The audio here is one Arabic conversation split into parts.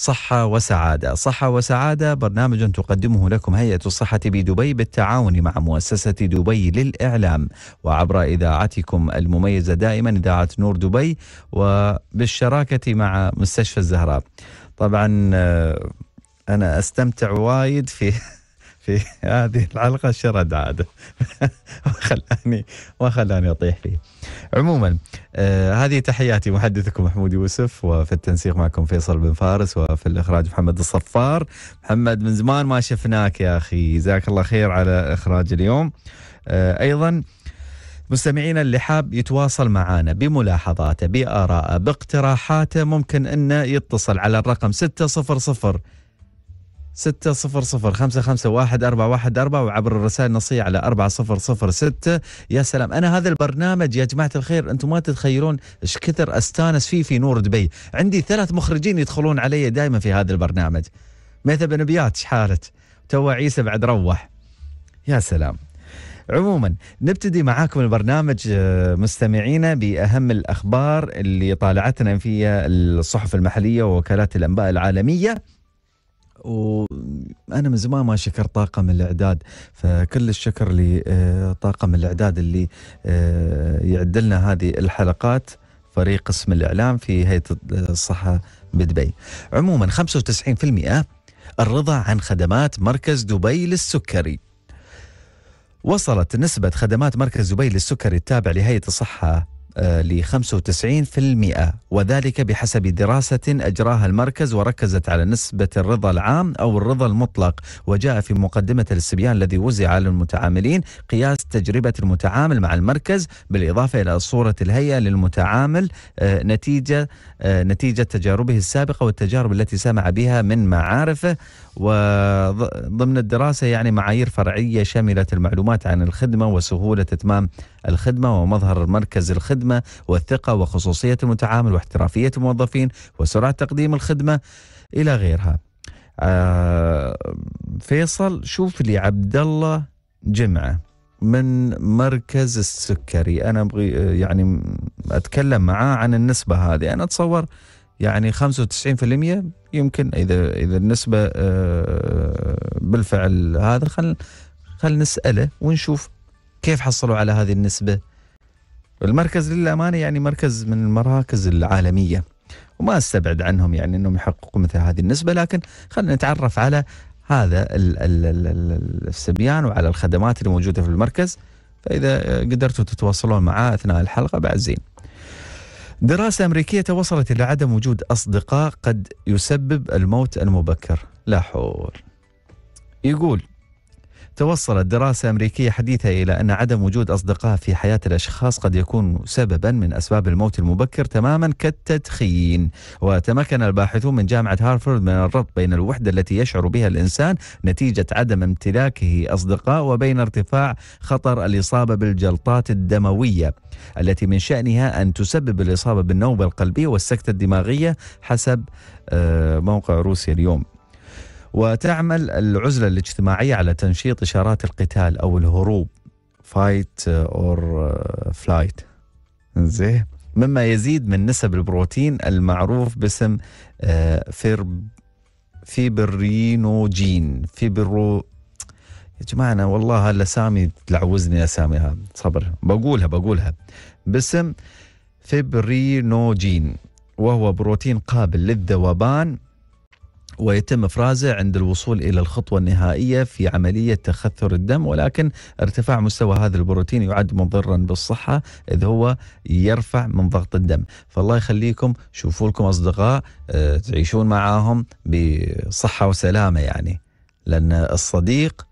صحة وسعادة صحة وسعادة برنامج تقدمه لكم هيئة الصحة بدبي بالتعاون مع مؤسسة دبي للإعلام وعبر إذاعتكم المميزة دائما إذاعة نور دبي وبالشراكة مع مستشفى الزهراء طبعا آه، أنا أستمتع وايد في في هذه الحلقه ما خلاني وخلاني وخلاني اطيح فيه. عموما آه هذه تحياتي محدثكم محمود يوسف وفي التنسيق معكم فيصل بن فارس وفي الاخراج محمد الصفار. محمد من زمان ما شفناك يا اخي جزاك الله خير على اخراج اليوم. آه ايضا مستمعينا اللي حاب يتواصل معنا بملاحظاته بآرائه باقتراحاته ممكن انه يتصل على الرقم 600 ستة صفر صفر خمسة خمسة واحد أربعة واحد أربعة وعبر الرسائل النصية على أربعة صفر صفر ستة يا سلام أنا هذا البرنامج يا جماعة الخير أنتم ما تتخيلون إيش كثر أستانس فيه في نور دبي عندي ثلاث مخرجين يدخلون علي دائما في هذا البرنامج ميثا بن بيات شحالت تو عيسى بعد روح يا سلام عموما نبتدي معاكم البرنامج آه، مستمعينا باهم الاخبار اللي طالعتنا فيها الصحف المحليه ووكالات الانباء العالميه وانا من زمان ما شكرت طاقم الاعداد فكل الشكر لطاقم آه، الاعداد اللي آه، يعدلنا هذه الحلقات فريق قسم الاعلام في هيئه الصحه بدبي. عموما 95% الرضا عن خدمات مركز دبي للسكري. وصلت نسبة خدمات مركز دبي للسكري التابع لهيئة الصحة آه، ل 95% وذلك بحسب دراسة أجراها المركز وركزت على نسبة الرضا العام أو الرضا المطلق وجاء في مقدمة الاستبيان الذي وزع على المتعاملين قياس تجربة المتعامل مع المركز بالإضافة إلى صورة الهيئة للمتعامل آه، نتيجة آه، نتيجة تجاربه السابقة والتجارب التي سمع بها من معارفه وضمن الدراسة يعني معايير فرعية شملت المعلومات عن الخدمة وسهولة إتمام الخدمة ومظهر مركز الخدمة والثقة وخصوصية المتعامل واحترافية الموظفين وسرعة تقديم الخدمة إلى غيرها آه فيصل شوف لي عبد الله جمعه من مركز السكري انا ابغي يعني اتكلم معاه عن النسبه هذه انا اتصور يعني 95% يمكن اذا اذا النسبه آه، بالفعل هذا خل خل نساله ونشوف كيف حصلوا على هذه النسبه المركز للامانه يعني مركز من المراكز العالميه وما استبعد عنهم يعني انهم يحققوا مثل هذه النسبه لكن خلينا نتعرف على هذا السبيان وعلى الخدمات الموجوده في المركز فاذا آه، قدرتوا تتواصلون معاه اثناء الحلقه بعد زين دراسة أمريكية توصلت إلى عدم وجود أصدقاء قد يسبب الموت المبكر لا حول يقول توصلت دراسة أمريكية حديثة إلى أن عدم وجود أصدقاء في حياة الأشخاص قد يكون سببا من أسباب الموت المبكر تماما كالتدخين وتمكن الباحثون من جامعة هارفرد من الربط بين الوحدة التي يشعر بها الإنسان نتيجة عدم امتلاكه أصدقاء وبين ارتفاع خطر الإصابة بالجلطات الدموية التي من شأنها أن تسبب الإصابة بالنوبة القلبية والسكتة الدماغية حسب آه، موقع روسيا اليوم وتعمل العزلة الاجتماعية على تنشيط إشارات القتال أو الهروب فايت أور فلايت زين مما يزيد من نسب البروتين المعروف باسم uh, فيبرينوجين فيبرو يا جماعة أنا والله الأسامي تلعوزني أسامي صبر بقولها بقولها باسم فيبرينوجين وهو بروتين قابل للذوبان ويتم افرازه عند الوصول الى الخطوه النهائيه في عمليه تخثر الدم ولكن ارتفاع مستوى هذا البروتين يعد مضرا بالصحه اذ هو يرفع من ضغط الدم فالله يخليكم شوفوا لكم اصدقاء آه، تعيشون معاهم بصحه وسلامه يعني لان الصديق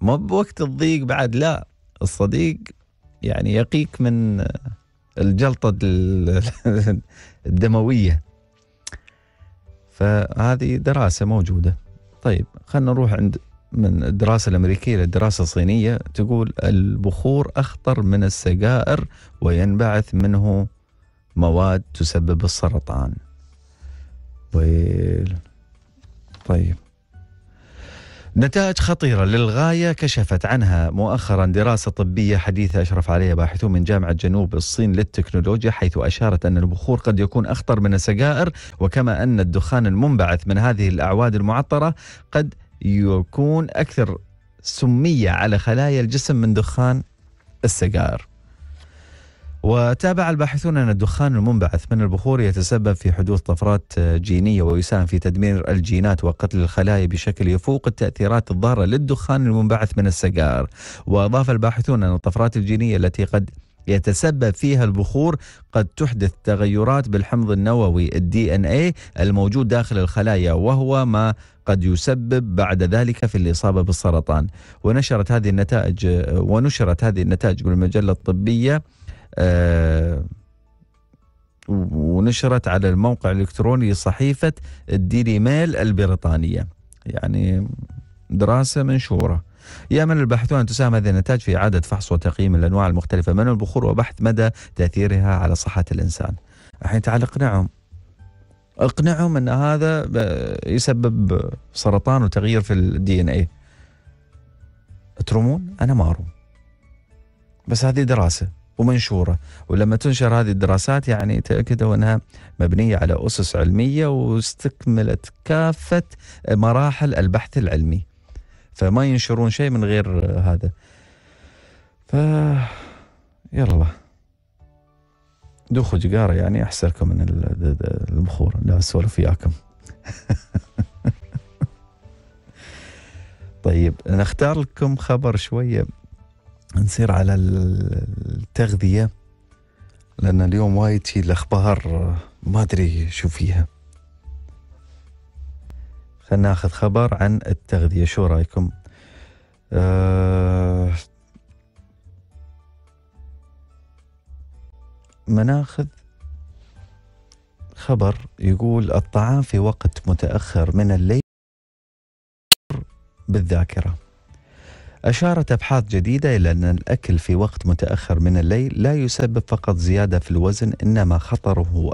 مو بوقت الضيق بعد لا الصديق يعني يقيك من الجلطه الدمويه فهذه دراسة موجودة طيب خلينا نروح عند من الدراسة الأمريكية للدراسة الصينية تقول البخور أخطر من السجائر وينبعث منه مواد تسبب السرطان طيب نتائج خطيرة للغاية كشفت عنها مؤخرا دراسة طبية حديثة أشرف عليها باحثون من جامعة جنوب الصين للتكنولوجيا حيث أشارت أن البخور قد يكون أخطر من السجائر وكما أن الدخان المنبعث من هذه الأعواد المعطرة قد يكون أكثر سمية على خلايا الجسم من دخان السجائر وتابع الباحثون أن الدخان المنبعث من البخور يتسبب في حدوث طفرات جينية ويساهم في تدمير الجينات وقتل الخلايا بشكل يفوق التأثيرات الضارة للدخان المنبعث من السجائر وأضاف الباحثون أن الطفرات الجينية التي قد يتسبب فيها البخور قد تحدث تغيرات بالحمض النووي الدي ان اي الموجود داخل الخلايا وهو ما قد يسبب بعد ذلك في الاصابه بالسرطان ونشرت هذه النتائج ونشرت هذه النتائج بالمجله الطبيه آه، ونشرت على الموقع الإلكتروني صحيفة الديلي ميل البريطانية يعني دراسة منشورة يأمل الباحثون أن تساهم هذه النتائج في إعادة فحص وتقييم الأنواع المختلفة من البخور وبحث مدى تأثيرها على صحة الإنسان الحين تعال اقنعهم اقنعهم أن هذا يسبب سرطان وتغيير في الدي ان اي ترمون أنا ما أروم بس هذه دراسة ومنشورة ولما تنشر هذه الدراسات يعني تأكدوا أنها مبنية على أسس علمية واستكملت كافة مراحل البحث العلمي فما ينشرون شيء من غير هذا ف يلا دوخوا جقارة يعني أحسركم من البخور لا أسولف وياكم طيب نختار لكم خبر شوية نسير على التغذية لأن اليوم وايد شي الأخبار ما أدري شو فيها خلنا ناخذ خبر عن التغذية شو رأيكم أه مناخذ خبر يقول الطعام في وقت متأخر من الليل بالذاكرة أشارت أبحاث جديدة إلى أن الأكل في وقت متأخر من الليل لا يسبب فقط زيادة في الوزن إنما خطره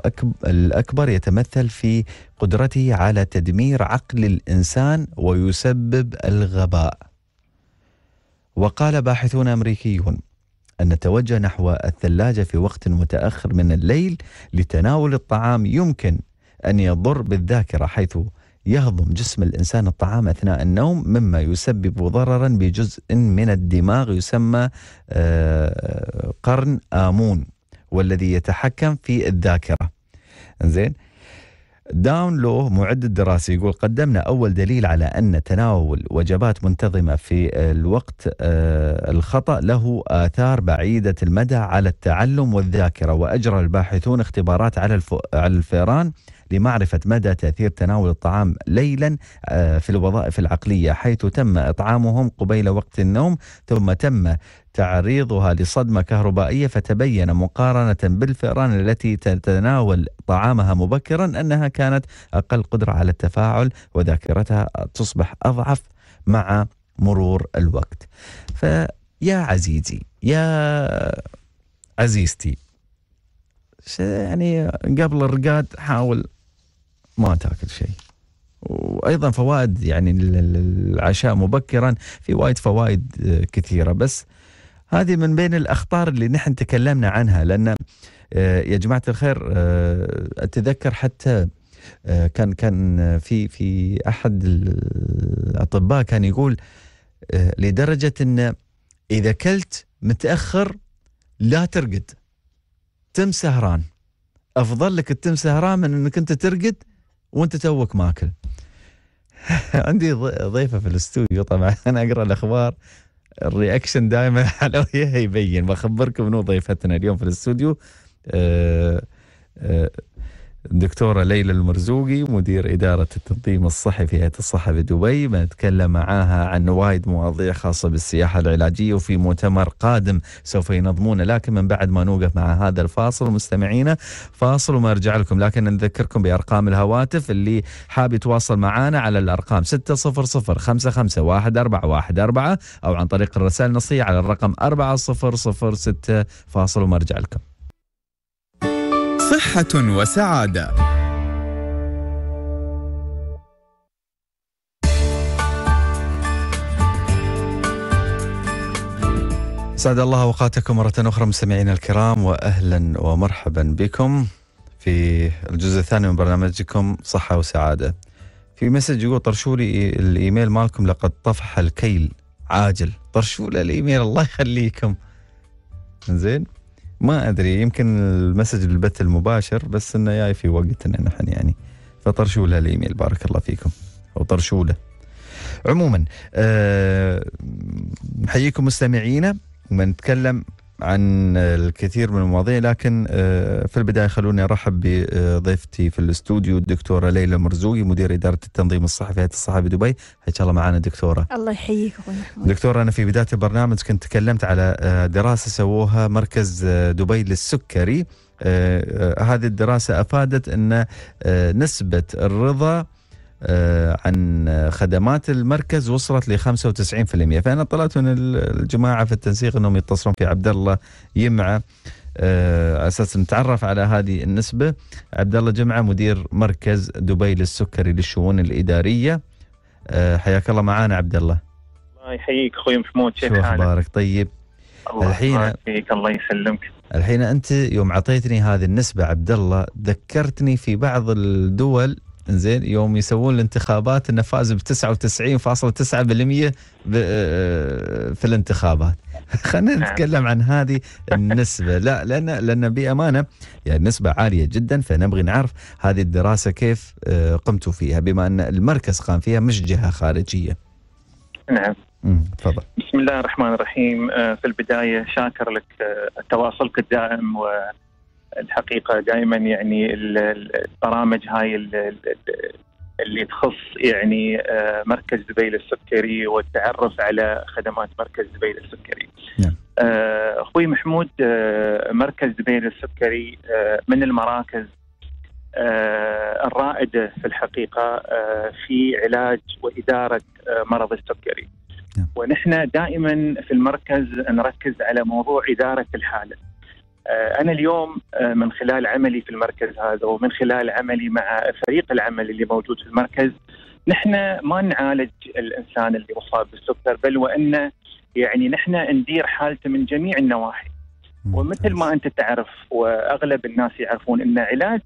الأكبر يتمثل في قدرته على تدمير عقل الإنسان ويسبب الغباء. وقال باحثون أمريكيون أن التوجه نحو الثلاجة في وقت متأخر من الليل لتناول الطعام يمكن أن يضر بالذاكرة حيث يهضم جسم الإنسان الطعام أثناء النوم مما يسبب ضررا بجزء من الدماغ يسمى آه، قرن آمون والذي يتحكم في الذاكرة زين داون لو معد الدراسي يقول قدمنا أول دليل على أن تناول وجبات منتظمة في الوقت آه، الخطأ له آثار بعيدة المدى على التعلم والذاكرة وأجرى الباحثون اختبارات على الفئران لمعرفة مدى تأثير تناول الطعام ليلا آه، في الوظائف العقلية حيث تم إطعامهم قبيل وقت النوم ثم تم تعريضها لصدمة كهربائية فتبين مقارنة بالفئران التي تتناول طعامها مبكرا أنها كانت أقل قدرة على التفاعل وذاكرتها تصبح أضعف مع مرور الوقت فيا عزيزي يا عزيزتي يعني قبل الرقاد حاول ما تاكل شيء وايضا فوائد يعني العشاء مبكرا في وايد فوائد آه، كثيره بس هذه من بين الاخطار اللي نحن تكلمنا عنها لان آه، يا جماعه الخير آه، اتذكر حتى كان كان في في احد الاطباء كان يقول لدرجه ان اذا كلت متاخر لا ترقد تم سهران افضل لك تتم سهران من انك انت ترقد وانت توك ماكل عندي ضيفه في الاستوديو طبعا انا اقرا الاخبار الرياكشن دائما على يبين بخبركم منو ضيفتنا اليوم في الاستوديو أه أه الدكتورة ليلى المرزوقي مدير إدارة التنظيم الصحي في هيئة الصحة بدبي بنتكلم معاها عن وايد مواضيع خاصة بالسياحة العلاجية وفي مؤتمر قادم سوف ينظمونه لكن من بعد ما نوقف مع هذا الفاصل مستمعينا فاصل وما أرجع لكم لكن نذكركم بأرقام الهواتف اللي حاب يتواصل معنا على الأرقام 600 55 أو عن طريق الرسائل النصية على الرقم 4006 فاصل وما أرجع لكم صحة وسعادة. سعد الله اوقاتكم مرة اخرى مستمعينا الكرام واهلا ومرحبا بكم في الجزء الثاني من برنامجكم صحة وسعادة. في مسج يقول طرشوا لي الايميل مالكم لقد طفح الكيل عاجل طرشوا لي الايميل الله يخليكم. زين؟ ما ادري يمكن المسج البث المباشر بس انه جاي في وقت ان نحن يعني فطرشوا له الايميل بارك الله فيكم او طرشوا له عموما نحييكم أه مستمعينا ونتكلم عن الكثير من المواضيع لكن آه، في البداية خلوني أرحب بضيفتي في الاستوديو الدكتورة ليلى مرزوقي مدير إدارة التنظيم الصحفي هيئة الصحافة دبي حياك الله معنا دكتورة الله يحييك دكتورة أنا في بداية البرنامج كنت تكلمت على آه، دراسة سووها مركز آه، دبي للسكري هذه الدراسة أفادت أن نسبة الرضا آه، عن خدمات المركز وصلت ل 95% فانا طلعت من الجماعه في التنسيق انهم يتصلون في عبد الله يمعه آه، اساس نتعرف على هذه النسبه عبد الله جمعه مدير مركز دبي للسكري للشؤون الاداريه آه، حياك الله معانا عبد الله الله يحييك اخوي محمود كيف شو اخبارك طيب؟ الله الحين فيك الله يسلمك الحين انت يوم اعطيتني هذه النسبه عبد الله ذكرتني في بعض الدول زين يوم يسوون الانتخابات انه فاز ب 99.9% آه، في الانتخابات خلينا نعم. نتكلم عن هذه النسبة لا لأن لأن بأمانة يعني نسبة عالية جدا فنبغي نعرف هذه الدراسة كيف آه، قمتوا فيها بما أن المركز قام فيها مش جهة خارجية نعم تفضل بسم الله الرحمن الرحيم آه، في البداية شاكر لك تواصلك الدائم و الحقيقه دائما يعني البرامج هاي اللي تخص يعني آه، مركز دبي للسكري والتعرف على خدمات مركز دبي للسكري. نعم. آه، اخوي محمود آه، مركز دبي للسكري من المراكز الرائده في الحقيقه في علاج واداره مرض السكري. نعم. ونحن دائما في المركز نركز على موضوع اداره الحاله. آه، انا اليوم آه، من خلال عملي في المركز هذا ومن خلال عملي مع فريق العمل اللي موجود في المركز نحن ما نعالج الانسان اللي مصاب بالسكر بل وان يعني نحن ندير حالته من جميع النواحي ومثل ما انت تعرف واغلب الناس يعرفون ان علاج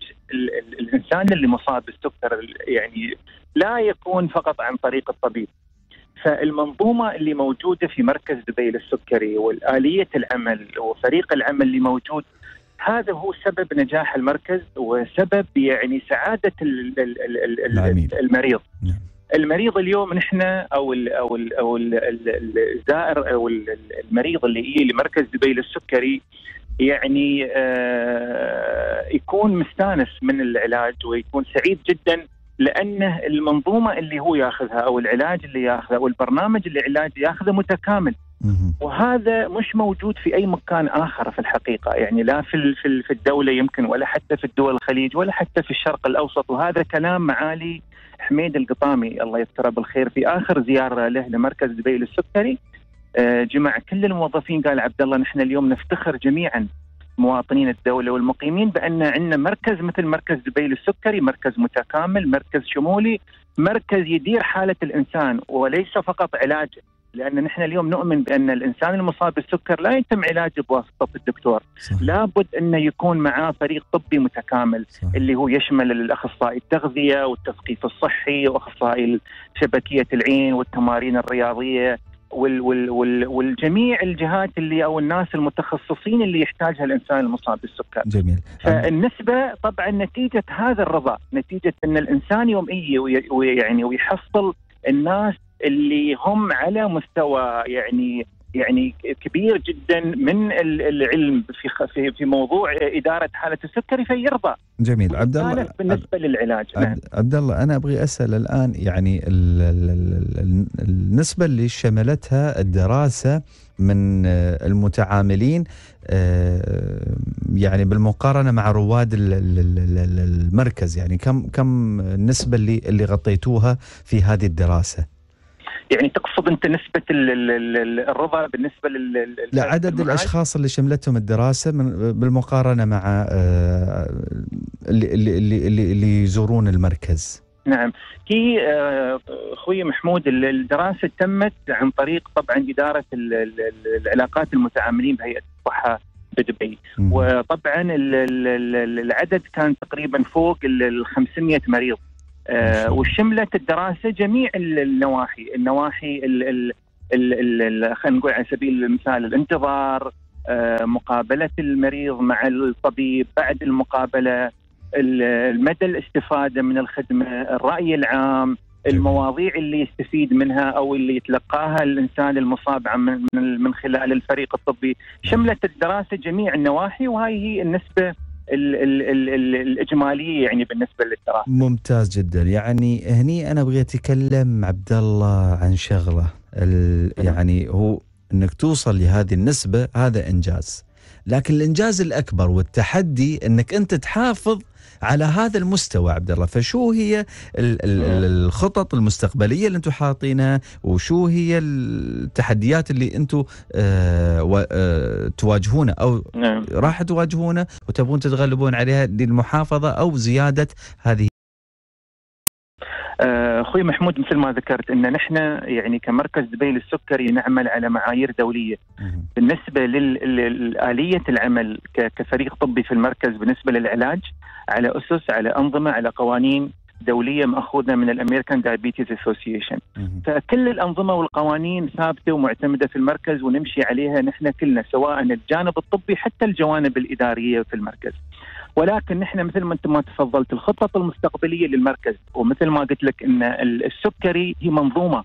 الانسان اللي مصاب بالسكر يعني لا يكون فقط عن طريق الطبيب فالمنظومة اللي موجودة في مركز دبي للسكري والآلية العمل وفريق العمل اللي موجود هذا هو سبب نجاح المركز وسبب يعني سعادة المريض الـ نعم. المريض اليوم نحن او الـ او الـ او الزائر او المريض اللي يجي لمركز دبي للسكري يعني آه يكون مستانس من العلاج ويكون سعيد جدا لانه المنظومه اللي هو ياخذها او العلاج اللي ياخذه او البرنامج اللي العلاجي ياخذه متكامل وهذا مش موجود في اي مكان اخر في الحقيقه يعني لا في في الدوله يمكن ولا حتى في الدول الخليج ولا حتى في الشرق الاوسط وهذا كلام معالي حميد القطامي الله يذكره بالخير في اخر زياره له لمركز دبي للسكري آه، جمع كل الموظفين قال عبد الله نحن اليوم نفتخر جميعا مواطنين الدولة والمقيمين بأن عندنا مركز مثل مركز دبي للسكري مركز متكامل مركز شمولي مركز يدير حالة الإنسان وليس فقط علاجه لان نحن اليوم نؤمن بان الانسان المصاب بالسكر لا يتم علاجه بواسطه الدكتور صح. لابد انه يكون معاه فريق طبي متكامل صح. اللي هو يشمل الاخصائي التغذيه والتثقيف الصحي واخصائي شبكيه العين والتمارين الرياضيه وال وال وال والجميع الجهات اللي او الناس المتخصصين اللي يحتاجها الانسان المصاب بالسكر. جميل. فالنسبه طبعا نتيجه هذا الرضا، نتيجه ان الانسان يوم يجي ويعني ويحصل الناس اللي هم على مستوى يعني يعني كبير جدا من العلم في في في موضوع اداره حاله السكري فيرضى. جميل عبد الله بالنسبه للعلاج نعم. عبد, عبد الله انا ابغي اسال الان يعني النسبه اللي شملتها الدراسه من المتعاملين آه، يعني بالمقارنه مع رواد المركز يعني كم كم النسبه اللي اللي غطيتوها في هذه الدراسه؟ يعني تقصد انت نسبه الرضا بالنسبه لل لعدد الاشخاص اللي شملتهم الدراسه من بالمقارنه مع آه، اللي اللي اللي يزورون المركز نعم هي آه، اخوي محمود الدراسه تمت عن طريق طبعا اداره العلاقات المتعاملين بهيئه الصحه بدبي وطبعا العدد كان تقريبا فوق ال 500 مريض آه، وشملت الدراسه جميع النواحي النواحي خلينا نقول على سبيل المثال الانتظار آه، مقابله المريض مع الطبيب بعد المقابله مدى الاستفاده من الخدمه الراي العام المواضيع اللي يستفيد منها او اللي يتلقاها الانسان المصاب من من خلال الفريق الطبي شملت الدراسه جميع النواحي وهاي هي النسبه الاجماليه يعني بالنسبه للدراسه. ممتاز جدا، يعني هني انا ابغي اتكلم عبد الله عن شغله يعني هو انك توصل لهذه النسبه هذا انجاز. لكن الانجاز الاكبر والتحدي انك انت تحافظ على هذا المستوى عبد الله فشو هي آه. الخطط المستقبليه اللي انتم حاطينها وشو هي التحديات اللي انتم آه، آه، تواجهونها او نعم. راح تواجهونها وتبون تتغلبون عليها للمحافظه او زياده هذه آه، اخوي محمود مثل ما ذكرت ان نحن يعني كمركز دبي للسكري نعمل على معايير دوليه بالنسبه لآلية العمل كفريق طبي في المركز بالنسبه للعلاج على اسس على انظمه على قوانين دوليه ماخوذه من الامريكان دايابيتيز اسوسيشن فكل الانظمه والقوانين ثابته ومعتمده في المركز ونمشي عليها نحن كلنا سواء الجانب الطبي حتى الجوانب الاداريه في المركز ولكن نحن مثل ما انت ما تفضلت الخطط المستقبليه للمركز ومثل ما قلت لك ان السكري هي منظومه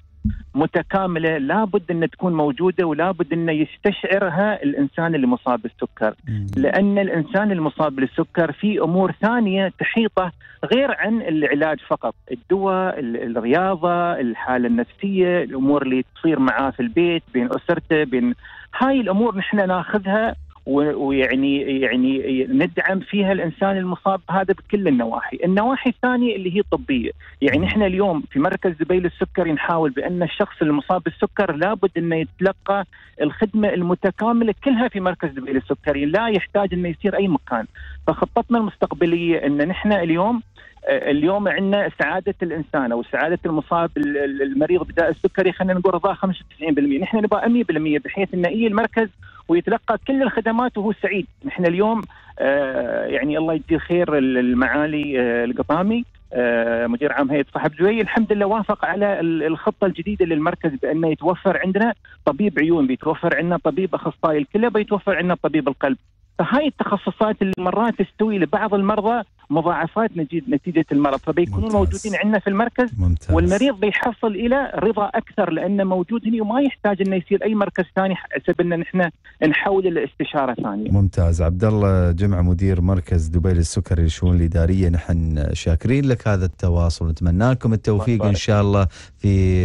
متكامله لابد ان تكون موجوده ولابد ان يستشعرها الانسان اللي مصاب بالسكر لان الانسان المصاب بالسكر في امور ثانيه تحيطه غير عن العلاج فقط الدواء الرياضه الحاله النفسيه الامور اللي تصير معاه في البيت بين اسرته بين هاي الامور نحن ناخذها ويعني يعني ندعم فيها الانسان المصاب هذا بكل النواحي، النواحي الثانيه اللي هي الطبيه، يعني احنا اليوم في مركز دبي للسكري نحاول بان الشخص المصاب بالسكر لابد انه يتلقى الخدمه المتكامله كلها في مركز دبي للسكري، يعني لا يحتاج انه يصير اي مكان، فخطتنا المستقبليه ان نحن اليوم آه، اليوم عندنا سعاده الانسان او سعاده المصاب المريض بداء السكري خلينا نقول رضاه 95%، نحن نبغى 100% بحيث انه اي المركز ويتلقى كل الخدمات وهو سعيد نحن اليوم آه، يعني الله يدي خير المعالي آه، القطامي آه، مدير عام هيئه صاحب جوي الحمد لله وافق على الخطه الجديده للمركز بانه يتوفر عندنا طبيب عيون بيتوفر عندنا طبيب اخصائي الكلى بيتوفر عندنا طبيب القلب فهاي التخصصات اللي مرات تستوي لبعض المرضى مضاعفات نتيجه المرض فبيكونون موجودين عندنا في المركز ممتاز. والمريض بيحصل الى رضا اكثر لانه موجود هنا وما يحتاج انه يصير اي مركز ثاني حسب ان نحن نحول الاستشاره ثانيه. ممتاز عبد الله جمعه مدير مركز دبي للسكري للشؤون الاداريه نحن شاكرين لك هذا التواصل ونتمنى لكم التوفيق ان شاء الله في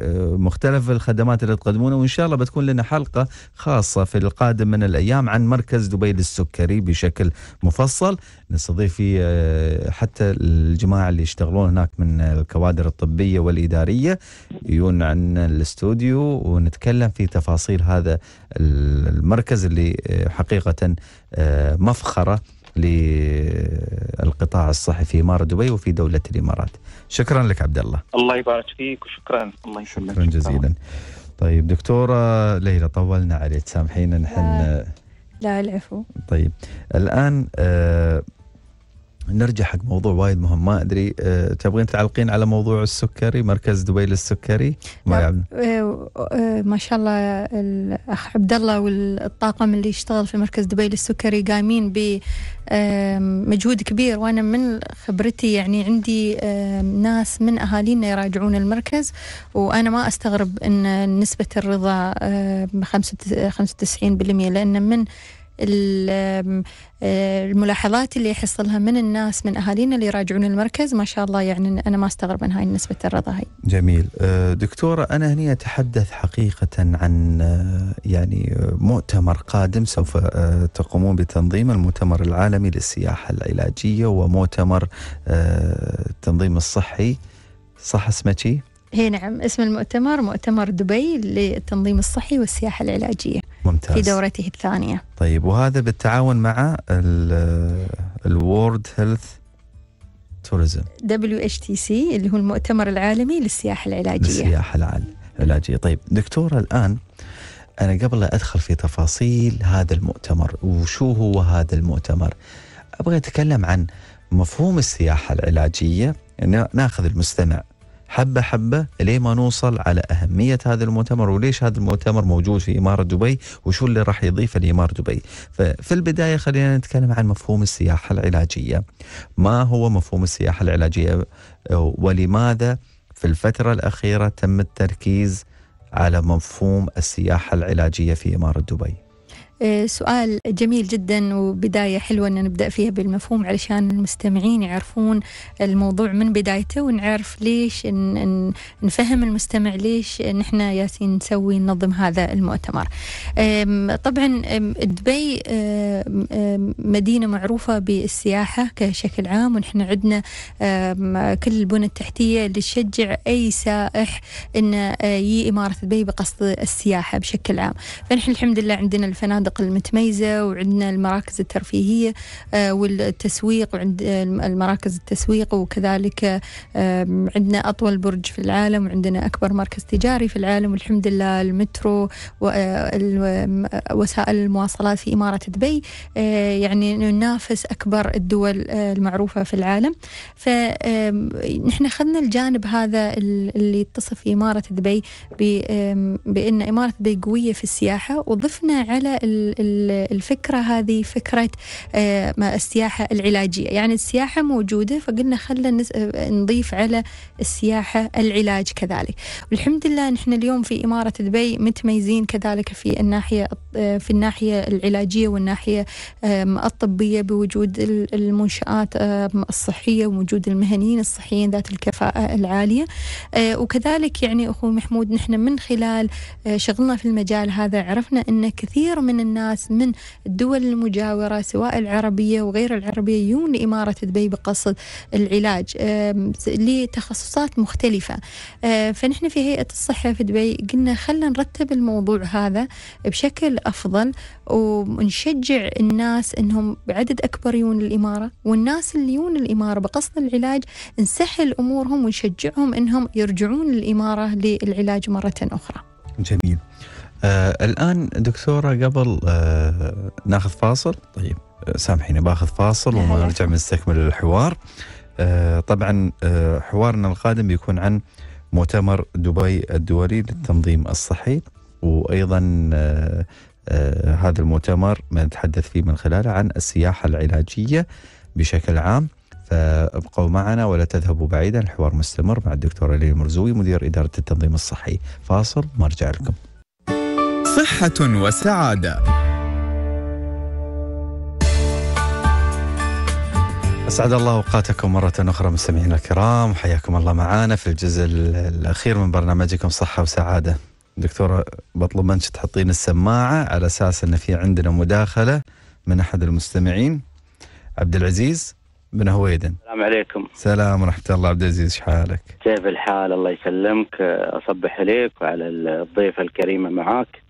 آه، مختلف الخدمات اللي تقدمونها وان شاء الله بتكون لنا حلقه خاصه في القادم من الايام عن مركز دبي للسكري بشكل مفصل نستضيف فيه حتى الجماعه اللي يشتغلون هناك من الكوادر الطبيه والاداريه يجون عندنا الاستوديو ونتكلم في تفاصيل هذا المركز اللي حقيقه آه، مفخره للقطاع الصحي في اماره دبي وفي دوله الامارات. شكرا لك عبد الله. الله يبارك فيك وشكرا الله يسلمك. شكرا جزيلا. طيب دكتوره ليلى طولنا عليك سامحينا نحن لا العفو طيب الان آه نرجع حق موضوع وايد مهم ما ادري أه تبغين تعلقين على موضوع السكري مركز دبي للسكري ما أه أه ما شاء الله الاخ عبد الله والطاقم اللي يشتغل في مركز دبي للسكري قايمين ب آه، مجهود كبير وانا من خبرتي يعني عندي آه، ناس من اهالينا يراجعون المركز وانا ما استغرب ان نسبه الرضا 95% آه، لان من الملاحظات اللي يحصلها من الناس من اهالينا اللي يراجعون المركز ما شاء الله يعني انا ما استغرب من هاي نسبه الرضا هاي. جميل أه، دكتوره انا هنا اتحدث حقيقه عن أه، يعني مؤتمر قادم سوف أه، تقومون بتنظيم المؤتمر العالمي للسياحه العلاجيه ومؤتمر التنظيم الصحي صح اسمك؟ هي إيه؟ إيه نعم اسم المؤتمر مؤتمر دبي للتنظيم الصحي والسياحه العلاجيه. ممتاز في دورته الثانية طيب وهذا بالتعاون مع الورد هيلث توريزم دبليو اتش تي سي اللي هو المؤتمر العالمي للسياحة العلاجية للسياحة العلاجية طيب دكتورة الآن أنا قبل لا أدخل في تفاصيل هذا المؤتمر وشو هو هذا المؤتمر أبغى أتكلم عن مفهوم السياحة العلاجية ناخذ المستمع حبة حبة لين ما نوصل على أهمية هذا المؤتمر وليش هذا المؤتمر موجود في إمارة دبي وشو اللي راح يضيفه لإمارة دبي ففي البداية خلينا نتكلم عن مفهوم السياحة العلاجية ما هو مفهوم السياحة العلاجية ولماذا في الفترة الأخيرة تم التركيز على مفهوم السياحة العلاجية في إمارة دبي آه، سؤال جميل جدا وبداية حلوة أن نبدأ فيها بالمفهوم علشان المستمعين يعرفون الموضوع من بدايته ونعرف ليش نفهم المستمع ليش نحن ياسين نسوي ننظم هذا المؤتمر طبعا دبي مدينة معروفة بالسياحة كشكل عام ونحن عندنا كل البنى التحتية اللي تشجع أي سائح أن آه، يي إمارة دبي بقصد السياحة بشكل عام فنحن الحمد لله عندنا الفنادق الفنادق المتميزة وعندنا المراكز الترفيهية آه، والتسويق وعند آه، المراكز التسويق وكذلك عندنا أطول برج في العالم وعندنا أكبر مركز تجاري في العالم والحمد لله المترو ووسائل آه، المواصلات في إمارة دبي يعني ننافس أكبر الدول المعروفة في العالم فنحن أخذنا الجانب هذا اللي يتصف إمارة دبي بأن إمارة دبي قوية في السياحة وضفنا على الفكرة هذه فكرة آه، السياحة العلاجية يعني السياحة موجودة فقلنا خلنا آه، نضيف على السياحة العلاج كذلك والحمد لله نحن اليوم في إمارة دبي متميزين كذلك في الناحية آه، في الناحية العلاجية والناحية الطبية بوجود المنشآت الصحية ووجود المهنيين الصحيين ذات الكفاءة العالية وكذلك يعني أخوي محمود نحن من خلال شغلنا في المجال هذا عرفنا أن كثير من الناس من الدول المجاورة سواء العربية وغير العربية يون إمارة دبي بقصد العلاج لتخصصات مختلفة آه، فنحن في هيئة الصحة في دبي قلنا خلنا نرتب الموضوع هذا بشكل أفضل ونشجع الناس أنهم بعدد أكبر يون الإمارة والناس اللي يون الإمارة بقصد العلاج نسهل أمورهم ونشجعهم أنهم يرجعون الإمارة للعلاج مرة أخرى جميل آه الان دكتوره قبل آه ناخذ فاصل طيب آه، سامحيني باخذ فاصل وما نرجع بنستكمل الحوار آه طبعا آه حوارنا القادم بيكون عن مؤتمر دبي الدولي للتنظيم الصحي وايضا آه آه هذا المؤتمر نتحدث فيه من خلاله عن السياحه العلاجيه بشكل عام فابقوا معنا ولا تذهبوا بعيدا الحوار مستمر مع الدكتوره ليلى المرزوي مدير اداره التنظيم الصحي فاصل مرجع لكم صحة وسعادة أسعد الله أوقاتكم مرة أخرى مستمعينا الكرام حياكم الله معنا في الجزء الأخير من برنامجكم صحة وسعادة دكتورة بطلب منك تحطين السماعة على أساس أن في عندنا مداخلة من أحد المستمعين عبد العزيز بن هويدن السلام عليكم سلام ورحمة الله عبد العزيز حالك كيف الحال الله يسلمك أصبح عليك وعلى الضيفة الكريمة معك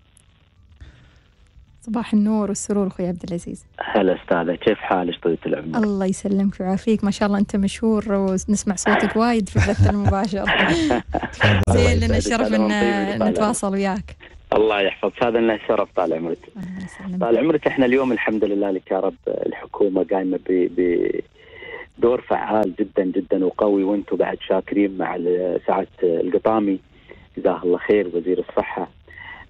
صباح النور والسرور اخوي عبد العزيز هلا استاذه كيف حالك طويله العمر الله يسلمك ويعافيك ما شاء الله انت مشهور ونسمع صوتك وايد في البث المباشر زين لنا الشرف ان طيب نتواصل وياك الله يحفظك هذا لنا شرف طال عمرك طال عمرك احنا اليوم الحمد لله لك يا رب الحكومه قايمه ب دور فعال جدا جدا وقوي وانتم بعد شاكرين مع سعاده القطامي جزاه الله خير وزير الصحه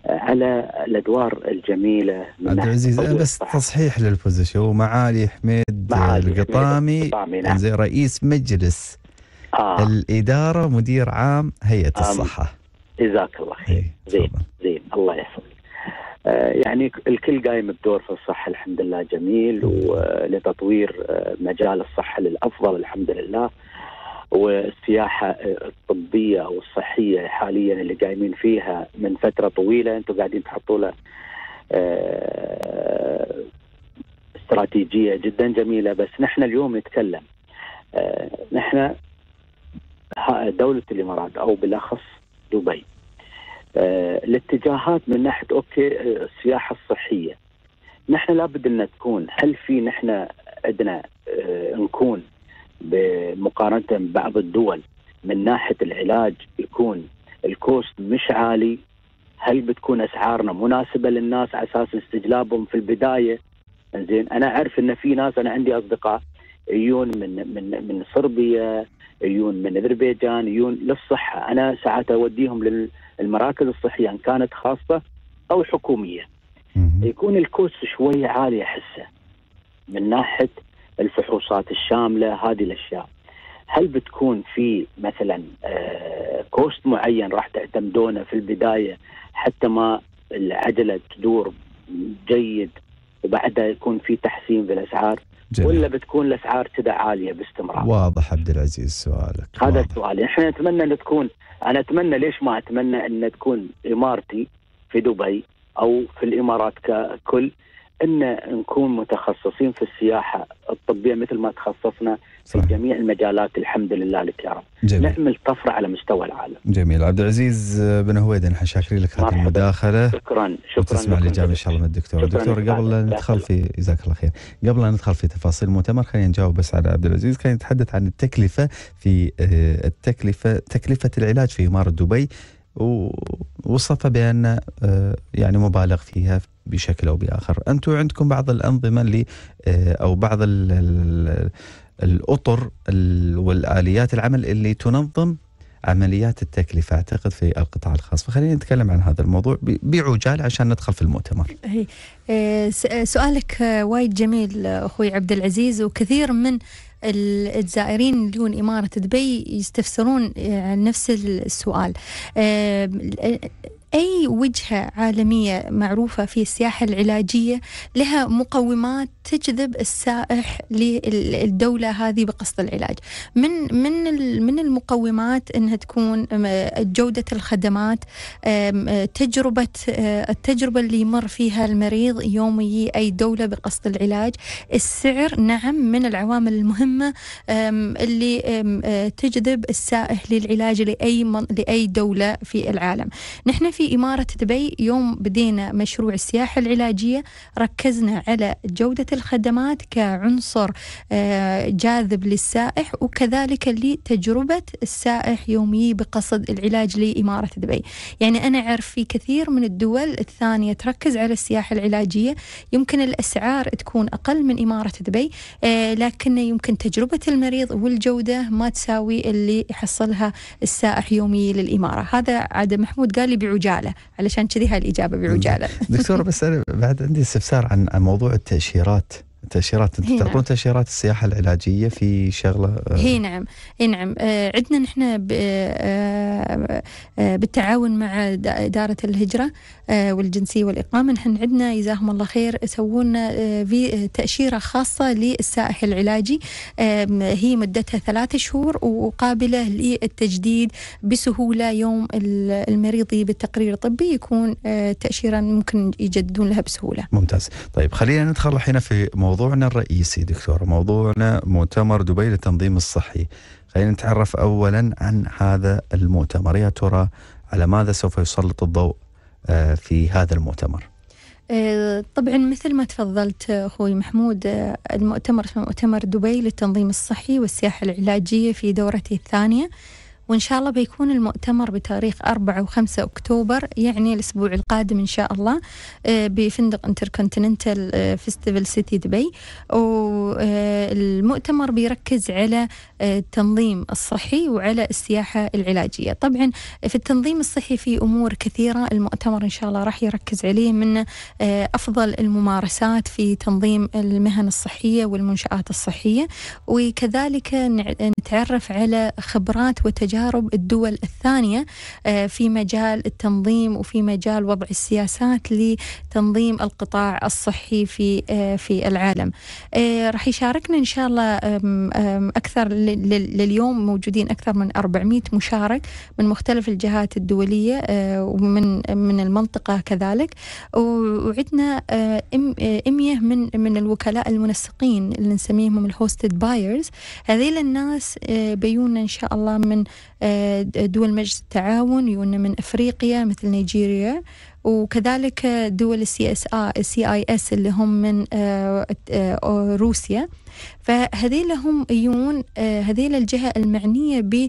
على الادوار الجميله عبد العزيز انا بس تصحيح للبوزيشن هو معالي حميد معالي القطامي نعم. زي رئيس مجلس آه. الاداره مدير عام هيئه آه. الصحه جزاك الله خير إيه، زين زين الله يحفظك آه، يعني الكل قايم بدور في الصحة الحمد لله جميل إيه. ولتطوير آه، مجال الصحة للأفضل الحمد لله والسياحه الطبيه والصحيه حاليا اللي قايمين فيها من فتره طويله انتم قاعدين تحطوا له آه، استراتيجيه جدا جميله بس نحن اليوم نتكلم آه، نحن دوله الامارات او بالاخص دبي آه، الاتجاهات من ناحيه اوكي السياحه الصحيه نحن لابد ان تكون هل في نحن عندنا نكون بمقارنه ببعض الدول من ناحيه العلاج يكون الكوست مش عالي هل بتكون اسعارنا مناسبه للناس على اساس استجلابهم في البدايه زين انا اعرف ان في ناس انا عندي اصدقاء يجون من من من صربيا يجون من اذربيجان يجون للصحه انا ساعات اوديهم للمراكز الصحيه ان كانت خاصه او حكوميه يكون الكوست شويه عالي احسه من ناحيه الفحوصات الشامله هذه الاشياء هل بتكون في مثلا آه، كوست معين راح تعتمدونه في البدايه حتى ما العجله تدور جيد وبعدها يكون في تحسين بالاسعار جميل. ولا بتكون الاسعار كذا عاليه باستمرار واضح عبد العزيز سؤالك هذا سؤالي احنا نتمنى ان تكون انا اتمنى ليش ما اتمنى ان تكون امارتي في دبي او في الامارات ككل ان نكون متخصصين في السياحه الطبيه مثل ما تخصصنا صح. في جميع المجالات الحمد لله لك يا رب جميل. نعمل طفره على مستوى العالم جميل عبد العزيز بن هويدن شاكرين لك هذه المداخله شكرا شكرا تسمع الاجابه ان شاء الله من الدكتور دكتور قبل لا ندخل في جزاك الله خير قبل لا ندخل في تفاصيل المؤتمر خلينا نجاوب بس على عبد العزيز كان يتحدث عن التكلفه في آه، التكلفه تكلفه العلاج في اماره دبي ووصف بان آه، يعني مبالغ فيها بشكل أو بآخر أنتم عندكم بعض الأنظمة اللي آه، أو بعض الأطر والآليات العمل اللي تنظم عمليات التكلفة أعتقد في القطاع الخاص فخلينا نتكلم عن هذا الموضوع بعجالة عشان ندخل في المؤتمر هي. آه، آه، سؤالك وايد جميل أخوي عبد العزيز وكثير من الزائرين اللي يجون إمارة دبي يستفسرون عن نفس السؤال أي وجهة عالمية معروفة في السياحة العلاجية لها مقومات تجذب السائح للدولة هذه بقصد العلاج من من من المقومات أنها تكون جودة الخدمات تجربة أه التجربة اللي يمر فيها المريض يوم يجي أي دولة بقصد العلاج السعر نعم من العوامل المهمة اللي أه تجذب السائح للعلاج لأي لأي دولة في العالم نحن في إمارة دبي يوم بدينا مشروع السياحة العلاجية ركزنا على جودة الخدمات كعنصر آه، جاذب للسائح وكذلك لتجربة السائح يومي بقصد العلاج لإمارة دبي يعني أنا أعرف في كثير من الدول الثانية تركز على السياحة العلاجية يمكن الأسعار تكون أقل من إمارة دبي آه، لكن يمكن تجربة المريض والجودة ما تساوي اللي يحصلها السائح يومي للإمارة هذا عاد محمود قال لي بعجالة بعجاله علشان كذي هاي الاجابه بعجاله دكتوره بس انا بعد عندي استفسار عن موضوع التاشيرات تأشيرات انت تعطون نعم. تأشيرات السياحة العلاجية في شغلة آه. هي نعم هي نعم آه، عندنا نحن آه، بالتعاون مع إدارة الهجرة والجنسية والإقامة نحن عندنا جزاهم الله خير يسوون لنا في تأشيرة خاصة للسائح العلاجي هي مدتها ثلاثة شهور وقابلة للتجديد بسهولة يوم المريض بالتقرير الطبي يكون تأشيرة ممكن يجددون لها بسهولة ممتاز طيب خلينا ندخل الحين في موضوع موضوعنا الرئيسي دكتور موضوعنا مؤتمر دبي للتنظيم الصحي خلينا نتعرف أولا عن هذا المؤتمر يا ترى على ماذا سوف يسلط الضوء آه، في هذا المؤتمر آه، طبعا مثل ما تفضلت اخوي محمود آه، المؤتمر اسمه مؤتمر دبي للتنظيم الصحي والسياحه العلاجيه في دورته الثانيه وإن شاء الله بيكون المؤتمر بتاريخ 4 و5 أكتوبر يعني الأسبوع القادم إن شاء الله آه، بفندق انتركونتيننتال فيستيفال سيتي دبي والمؤتمر بيركز على آه، التنظيم الصحي وعلى السياحة العلاجية طبعا في التنظيم الصحي في أمور كثيرة المؤتمر إن شاء الله راح يركز عليه من آه، أفضل الممارسات في تنظيم المهن الصحية والمنشآت الصحية وكذلك نتعرف على خبرات وتجارب تجارب الدول الثانية آه، في مجال التنظيم وفي مجال وضع السياسات لتنظيم القطاع الصحي في آه، في العالم آه، راح يشاركنا إن شاء الله أكثر لليوم موجودين أكثر من 400 مشارك من مختلف الجهات الدولية ومن من المنطقة كذلك وعندنا 100 من من الوكلاء المنسقين اللي نسميهم الهوستد بايرز هذيل الناس بيونا إن شاء الله من آه، دول مجلس التعاون يونا من افريقيا مثل نيجيريا وكذلك دول السي اس سي اي اس اللي هم من آه، آه، روسيا فهذيل هم يون هذيل الجهه المعنيه ب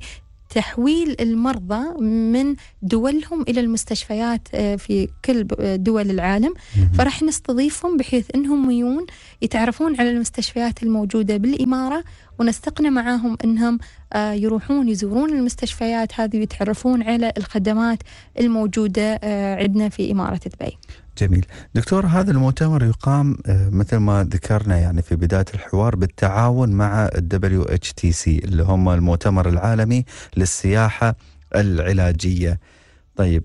تحويل المرضى من دولهم الى المستشفيات في كل دول العالم فراح نستضيفهم بحيث انهم يجون يتعرفون على المستشفيات الموجوده بالاماره ونستقنع معاهم انهم آه، يروحون يزورون المستشفيات هذه ويتعرفون على الخدمات الموجودة آه، عندنا في إمارة دبي جميل دكتور هذا المؤتمر يقام آه، مثل ما ذكرنا يعني في بداية الحوار بالتعاون مع الدبليو اتش تي سي اللي هم المؤتمر العالمي للسياحة العلاجية طيب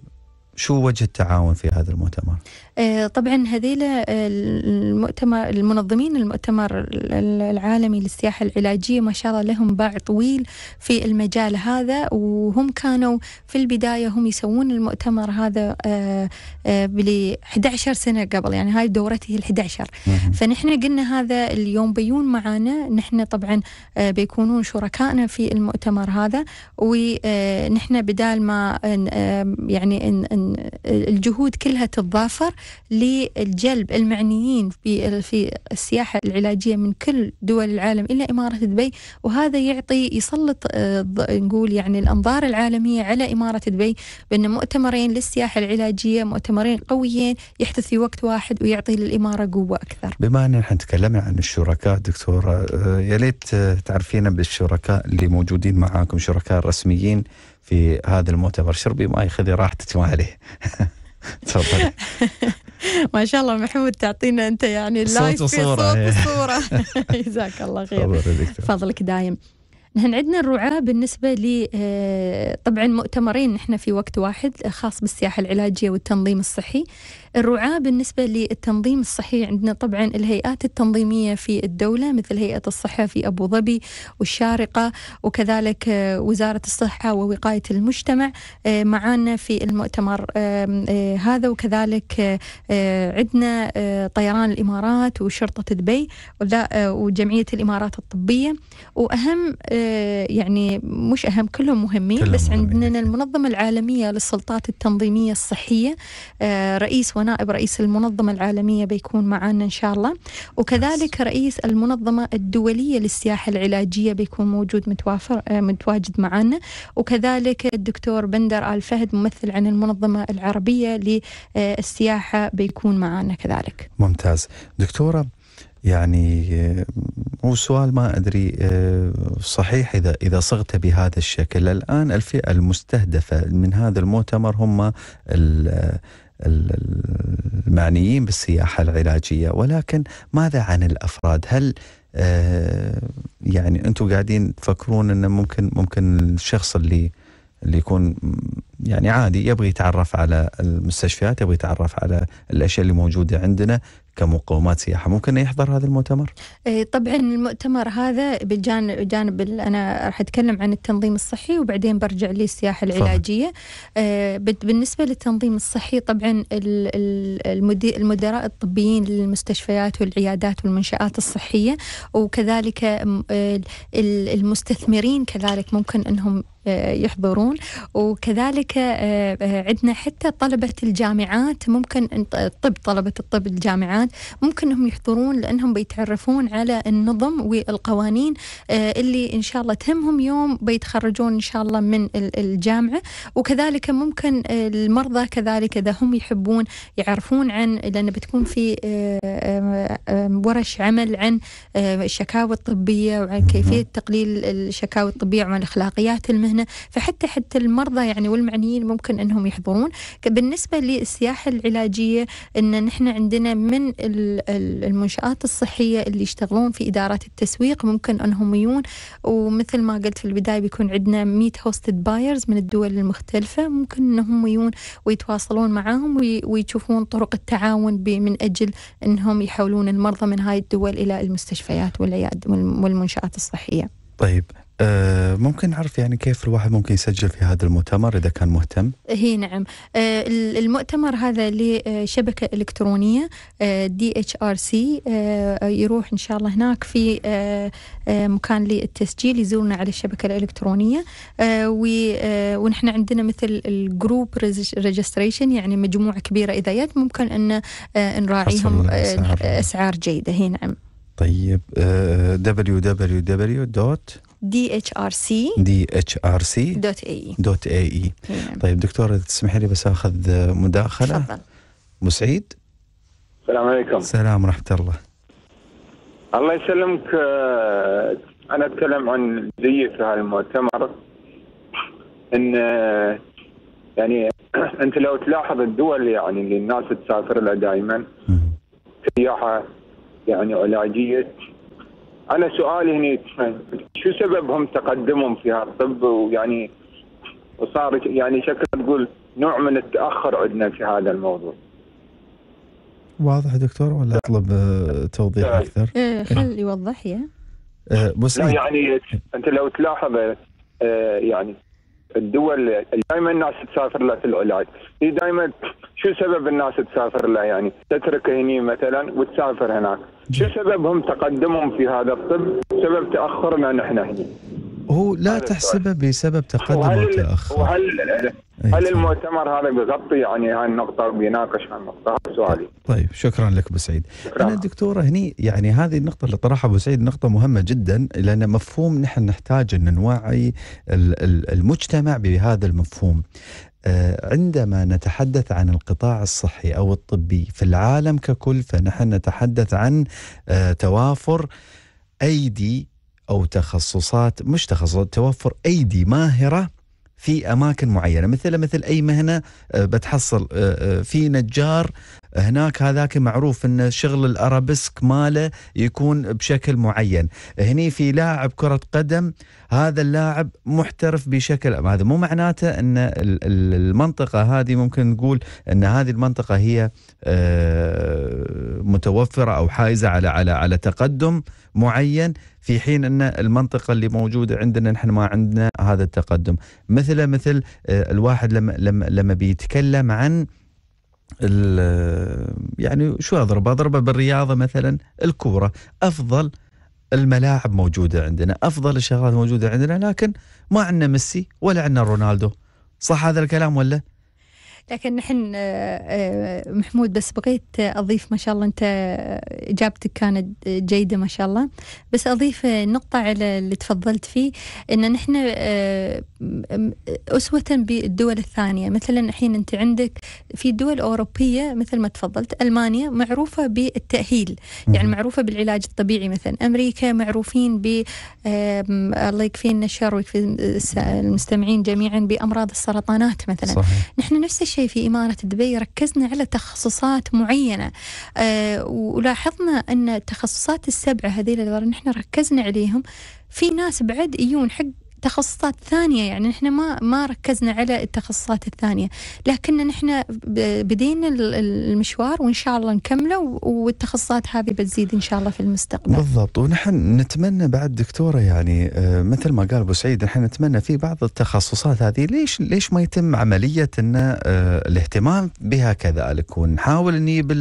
شو وجه التعاون في هذا المؤتمر؟ آه، طبعا هذيل آه، المؤتمر المنظمين المؤتمر العالمي للسياحة العلاجية ما شاء الله لهم باع طويل في المجال هذا وهم كانوا في البداية هم يسوون المؤتمر هذا آه، ب 11 سنة قبل يعني هاي دورته ال 11 فنحن قلنا هذا اليوم بيون معانا نحن طبعا بيكونون شركائنا في المؤتمر هذا ونحن بدال ما يعني الجهود كلها تتضافر للجلب المعنيين في في السياحة العلاجية من كل دول العالم إلى إمارة دبي وهذا يعطي يسلط آه، نقول يعني الأنظار العالمية على إمارة دبي بأن مؤتمرين للسياحة العلاجية مؤتمرين قويين يحدث في وقت واحد ويعطي للإمارة قوة أكثر بما أن نحن تكلمنا عن الشركاء دكتورة آه، يا ليت آه، تعرفينا بالشركاء اللي موجودين معاكم شركاء رسميين في هذا المؤتمر شربي ماي خذي راحتك ما عليه ما شاء الله محمود تعطينا انت يعني اللايف صوت وصوره في صوت إيه. وصوره جزاك الله خير فضلك دايم نحن عندنا الرعاة بالنسبة ل آه، طبعا مؤتمرين نحن في وقت واحد آه، خاص بالسياحة العلاجية والتنظيم الصحي الرعاة بالنسبة للتنظيم الصحي عندنا طبعا الهيئات التنظيمية في الدولة مثل هيئة الصحة في أبو ظبي والشارقة وكذلك آه، وزارة الصحة ووقاية المجتمع آه، معانا في المؤتمر آه، هذا وكذلك عندنا طيران الإمارات وشرطة دبي وجمعية الإمارات الطبية وأهم يعني مش أهم كلهم مهمين كلهم بس مهمين. عندنا المنظمة العالمية للسلطات التنظيمية الصحية رئيس ونائب رئيس المنظمة العالمية بيكون معانا إن شاء الله وكذلك رئيس المنظمة الدولية للسياحة العلاجية بيكون موجود متوافر آه، متواجد معانا وكذلك الدكتور بندر آل فهد ممثل عن المنظمة العربية للسياحة بيكون معانا كذلك ممتاز دكتورة يعني آه، هو سؤال ما ادري آه، صحيح اذا اذا صغته بهذا الشكل الان الفئه المستهدفه من هذا المؤتمر هم المعنيين بالسياحه العلاجيه ولكن ماذا عن الافراد؟ هل آه، يعني انتم قاعدين تفكرون انه ممكن ممكن الشخص اللي اللي يكون يعني عادي يبغى يتعرف على المستشفيات يبغى يتعرف على الاشياء اللي موجوده عندنا كمقومات سياحه ممكن يحضر هذا المؤتمر؟ إيه، طبعا المؤتمر هذا بجانب جانب انا راح اتكلم عن التنظيم الصحي وبعدين برجع للسياحه العلاجيه. إيه، بالنسبه للتنظيم الصحي طبعا المدراء الطبيين للمستشفيات والعيادات والمنشات الصحيه وكذلك المستثمرين كذلك ممكن انهم إيه، يحضرون وكذلك عندنا حتى طلبه الجامعات ممكن الطب طلبه الطب الجامعات الجامعات ممكن انهم يحضرون لانهم بيتعرفون على النظم والقوانين آه، اللي ان شاء الله تهمهم يوم بيتخرجون ان شاء الله من الجامعه وكذلك ممكن آه، المرضى كذلك اذا هم يحبون يعرفون عن لان بتكون في آه، ورش عمل عن الشكاوى الطبيه وعن كيفيه تقليل الشكاوى الطبيه وعن اخلاقيات المهنه فحتى حتى المرضى يعني والمعنيين ممكن انهم يحضرون بالنسبه للسياحه العلاجيه ان نحن عندنا من المنشآت الصحية اللي يشتغلون في إدارة التسويق ممكن أنهم يجون ومثل ما قلت في البداية بيكون عندنا 100 هوستد بايرز من الدول المختلفة ممكن أنهم يجون ويتواصلون معاهم ويشوفون طرق التعاون من أجل أنهم يحولون المرضى من هاي الدول إلى المستشفيات والعياد والمنشآت الصحية طيب آه، ممكن نعرف يعني كيف الواحد ممكن يسجل في هذا المؤتمر اذا كان مهتم؟ هي نعم آه، المؤتمر هذا لشبكه الكترونيه دي اتش ار سي يروح ان شاء الله هناك في آه، مكان للتسجيل يزورنا على الشبكه الالكترونيه ونحن عندنا مثل الجروب ريجستريشن يعني مجموعه كبيره اذا اذايات ممكن ان نراعيهم اسعار جيده هي نعم طيب www. dhrc dhrc دوت اي دوت اي اي طيب دكتور تسمحي لي بس اخذ مداخلة تفضل مسعيد السلام عليكم السلام ورحمة الله الله يسلمك آه، انا اتكلم عن لي في هذا المؤتمر ان آه، يعني انت لو تلاحظ الدول يعني اللي الناس تسافر لها دائما سياحه يعني علاجيه انا سؤالي هني شو سببهم تقدمهم في هالطب ويعني وصار يعني شكل تقول نوع من التاخر عندنا في هذا الموضوع. واضح دكتور ولا اطلب آه، توضيح اكثر؟ إيه، خل يوضح يا. آه، بس إيه. يعني انت لو تلاحظ آه، يعني الدول دائما الناس تسافر لها في العلاج هي إيه دائما شو سبب الناس تسافر لها يعني تترك هني مثلا وتسافر هناك شو سببهم تقدمهم في هذا الطب سبب تاخرنا نحن هنا هو لا تحسبه بسبب تقدم او تاخر وهل هل المؤتمر هذا بيغطي يعني هاي النقطه بيناقش هاي النقطه سؤالي. طيب شكرا لك ابو سعيد. انا دكتورة هني يعني هذه النقطة اللي طرحها ابو سعيد نقطة مهمة جدا لان مفهوم نحن نحتاج ان نوعي المجتمع بهذا المفهوم. آه، عندما نتحدث عن القطاع الصحي او الطبي في العالم ككل فنحن نتحدث عن آه، توافر ايدي او تخصصات مش تخصصات توفر ايدي ماهره في اماكن معينه مثل مثل اي مهنه آه، بتحصل آه، آه، في نجار هناك هذاك معروف ان شغل الارابسك ماله يكون بشكل معين هني في لاعب كره قدم هذا اللاعب محترف بشكل هذا مو معناته ان المنطقه هذه ممكن نقول ان هذه المنطقه هي آه، متوفره او حائزه على على على تقدم معين في حين ان المنطقه اللي موجوده عندنا نحن ما عندنا هذا التقدم مثله مثل آه، الواحد لما لما لما بيتكلم عن يعني شو اضربه؟ اضربه بالرياضه مثلا الكوره افضل الملاعب موجوده عندنا، افضل الشغلات موجوده عندنا لكن ما عندنا ميسي ولا عندنا رونالدو. صح هذا الكلام ولا؟ لكن نحن آه، آه، محمود بس بغيت أضيف ما شاء الله أنت آه، إجابتك كانت جيدة ما شاء الله بس أضيف نقطة على اللي تفضلت فيه أن نحن أسوة بالدول الثانية مثلا الحين أنت عندك في دول أوروبية مثل ما تفضلت ألمانيا معروفة بالتأهيل يعني معروفة بالعلاج الطبيعي مثلا أمريكا معروفين ب الله يكفينا الشر ويكفي المستمعين جميعا بأمراض السرطانات مثلا صحيح. نحن نفس الشيء شيء في إمارة دبي ركزنا على تخصصات معينة أه ولاحظنا أن التخصصات السبعة هذه اللي نحن ركزنا عليهم في ناس بعد يجون حق تخصصات ثانية يعني نحن ما ما ركزنا على التخصصات الثانية لكن نحن بدينا المشوار وإن شاء الله نكمله والتخصصات هذه بتزيد إن شاء الله في المستقبل بالضبط ونحن نتمنى بعد دكتورة يعني آه، مثل ما قال أبو سعيد نحن نتمنى في بعض التخصصات هذه ليش ليش ما يتم عملية أن آه، الاهتمام بها كذلك ونحاول نجيب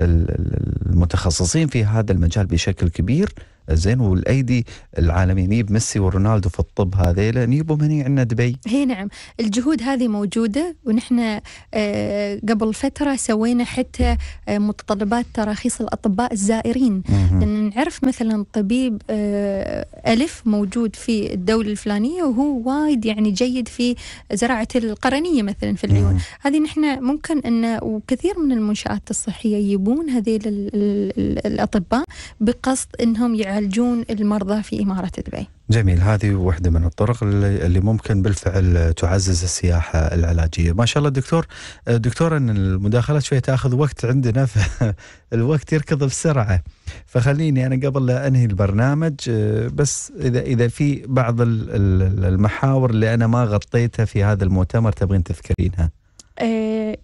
المتخصصين في هذا المجال بشكل كبير زين والايدي العالميه نيب ميسي ورونالدو في الطب هذيلا نجيبهم هنا عندنا دبي هي نعم الجهود هذه موجوده ونحن آه، قبل فتره سوينا حتى آه، متطلبات تراخيص الاطباء الزائرين لان نعرف مثلا طبيب آه، الف موجود في الدوله الفلانيه وهو وايد يعني جيد في زراعه القرنيه مثلا في العيون هذه نحن ممكن ان وكثير من المنشات الصحيه يجيبون هذه الاطباء بقصد انهم يعرفوا يعالجون المرضى في إمارة دبي جميل هذه واحدة من الطرق اللي ممكن بالفعل تعزز السياحة العلاجية ما شاء الله دكتور دكتور أن المداخلات شوية تأخذ وقت عندنا فالوقت يركض بسرعة فخليني أنا قبل لا أنهي البرنامج بس إذا إذا في بعض المحاور اللي أنا ما غطيتها في هذا المؤتمر تبغين تذكرينها آه،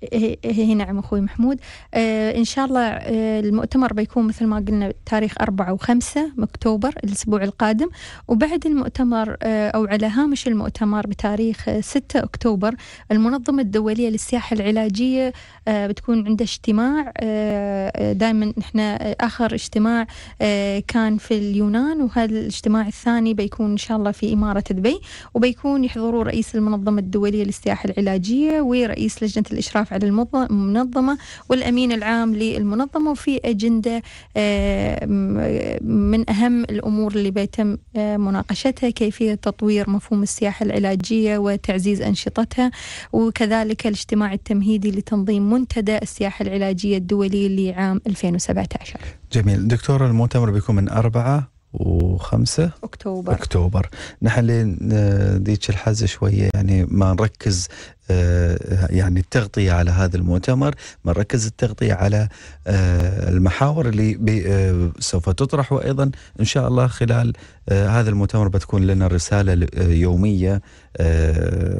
هي نعم أخوي محمود آه، إن شاء الله آه، المؤتمر بيكون مثل ما قلنا تاريخ أربعة وخمسة أكتوبر الأسبوع القادم وبعد المؤتمر أو على هامش المؤتمر بتاريخ 6 أكتوبر المنظمة الدولية للسياحة العلاجية بتكون عندها اجتماع دائما نحن آخر اجتماع كان في اليونان وهذا الاجتماع الثاني بيكون إن شاء الله في إمارة دبي وبيكون يحضروا رئيس المنظمة الدولية للسياحة العلاجية ورئيس لجنة الإشراف على المنظمة والأمين العام للمنظمة وفي أجندة آه، من أهم الأمور اللي بيتم آه، مناقشتها كيفية تطوير مفهوم السياحة العلاجية وتعزيز أنشطتها وكذلك الاجتماع التمهيدي لتنظيم منتدى السياحة العلاجية الدولي لعام 2017 جميل دكتور المؤتمر بيكون من أربعة وخمسة أكتوبر أكتوبر نحن لين الحزة شوية يعني ما نركز آه، يعني التغطية على هذا المؤتمر ما نركز التغطية على آه، المحاور اللي آه، سوف تطرح وأيضا إن شاء الله خلال هذا المؤتمر بتكون لنا رسالة يومية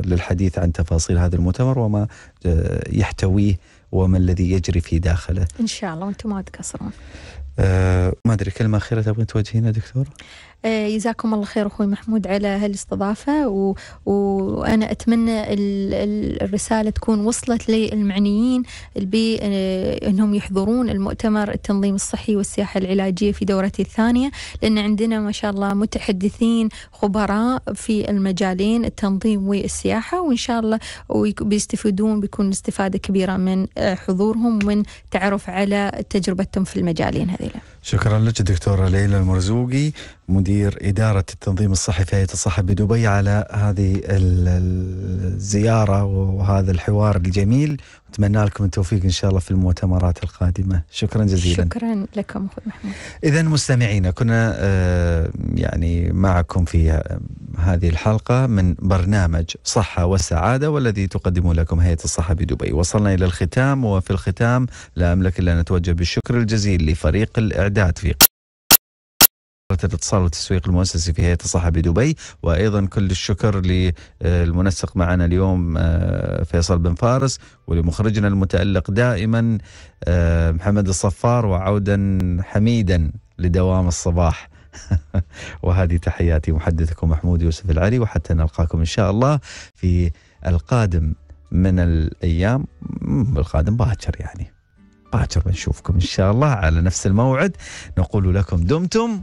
للحديث عن تفاصيل هذا المؤتمر وما يحتويه وما الذي يجري في داخله إن شاء الله وأنتم ما تقصرون آه ما ادري كلمه اخيره تبغين توجهينها دكتور؟ جزاكم آه، الله خير أخوي محمود على هالاستضافة و... وأنا أتمنى الرسالة تكون وصلت للمعنيين بأنهم آه، يحضرون المؤتمر التنظيم الصحي والسياحة العلاجية في دورته الثانية لأن عندنا ما شاء الله متحدثين خبراء في المجالين التنظيم والسياحة وإن شاء الله بيستفيدون بيكون استفادة كبيرة من آه، حضورهم ومن تعرف على تجربتهم في المجالين هذيلا شكرا لك دكتورة ليلى المرزوقي مدير إدارة التنظيم الصحي في هيئة الصحة بدبي على هذه الزيارة وهذا الحوار الجميل أتمنى لكم التوفيق إن شاء الله في المؤتمرات القادمة شكرا جزيلا شكرا لكم أخوي محمود إذا مستمعينا كنا آه، يعني معكم في آه، هذه الحلقة من برنامج صحة والسعادة والذي تقدم لكم هيئة الصحة بدبي وصلنا إلى الختام وفي الختام لا أملك إلا أن أتوجه بالشكر الجزيل لفريق الإعداد في الاتصال والتسويق المؤسسي في هيئه الصحه بدبي وايضا كل الشكر للمنسق معنا اليوم آه، فيصل بن فارس ولمخرجنا المتالق دائما آه، محمد الصفار وعودا حميدا لدوام الصباح وهذه تحياتي محدثكم محمود يوسف العلي وحتى نلقاكم ان شاء الله في القادم من الايام القادم باكر يعني باكر بنشوفكم ان شاء الله على نفس الموعد نقول لكم دمتم